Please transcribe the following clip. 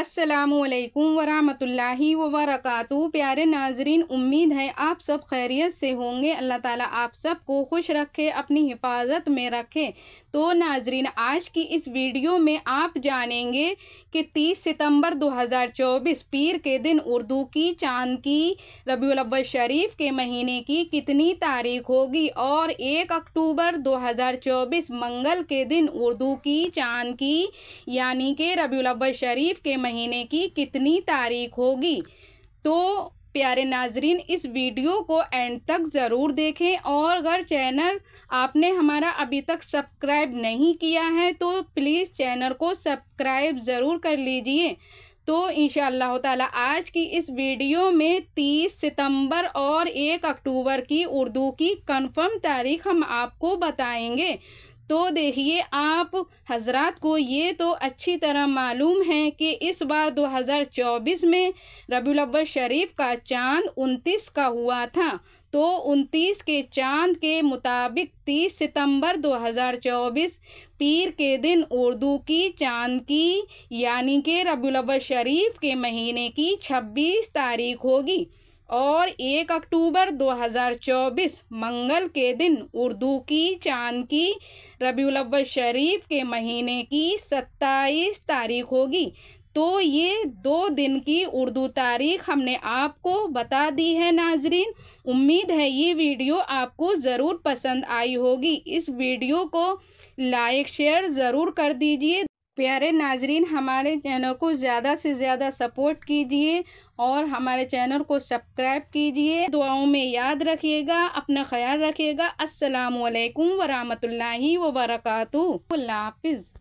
असलकम वरहमल वबरक प्यारे नाजरीन उम्मीद है आप सब खैरियत से होंगे अल्लाह ताला आप सब को खुश रखे अपनी हिफाजत में रखे तो नाजरीन आज की इस वीडियो में आप जानेंगे कि 30 सितंबर 2024 पीर के दिन उर्दू की चांद की रबी अव्वल शरीफ के महीने की कितनी तारीख होगी और 1 अक्टूबर 2024 मंगल के दिन उर्दू की चांद की यानी कि रबी अव्वल शरीफ के महीने की कितनी तारीख होगी तो प्यारे नाजरीन इस वीडियो को एंड तक ज़रूर देखें और अगर चैनल आपने हमारा अभी तक सब्सक्राइब नहीं किया है तो प्लीज़ चैनल को सब्सक्राइब ज़रूर कर लीजिए तो इन ताला आज की इस वीडियो में 30 सितंबर और 1 अक्टूबर की उर्दू की कंफर्म तारीख हम आपको बताएंगे तो देखिए आप हजरात को ये तो अच्छी तरह मालूम है कि इस बार 2024 में रबी रबील शरीफ का चांद 29 का हुआ था तो 29 के चांद के मुताबिक 30 सितंबर 2024 पीर के दिन उर्दू की चांद की यानी कि रबील शरीफ के महीने की 26 तारीख होगी और एक अक्टूबर 2024 मंगल के दिन उर्दू की चांद की रबीउल अव्वल शरीफ के महीने की सत्ताईस तारीख होगी तो ये दो दिन की उर्दू तारीख हमने आपको बता दी है नाजरीन उम्मीद है ये वीडियो आपको ज़रूर पसंद आई होगी इस वीडियो को लाइक शेयर ज़रूर कर दीजिए प्यारे नाजरीन हमारे चैनल को ज़्यादा से ज़्यादा सपोर्ट कीजिए और हमारे चैनल को सब्सक्राइब कीजिए दुआओं में याद रखिएगा अपना ख्याल रखिएगा अस्सलाम वालेकुम वरहमतुल्लाहि वबरकतु अल्लाह हाफिज़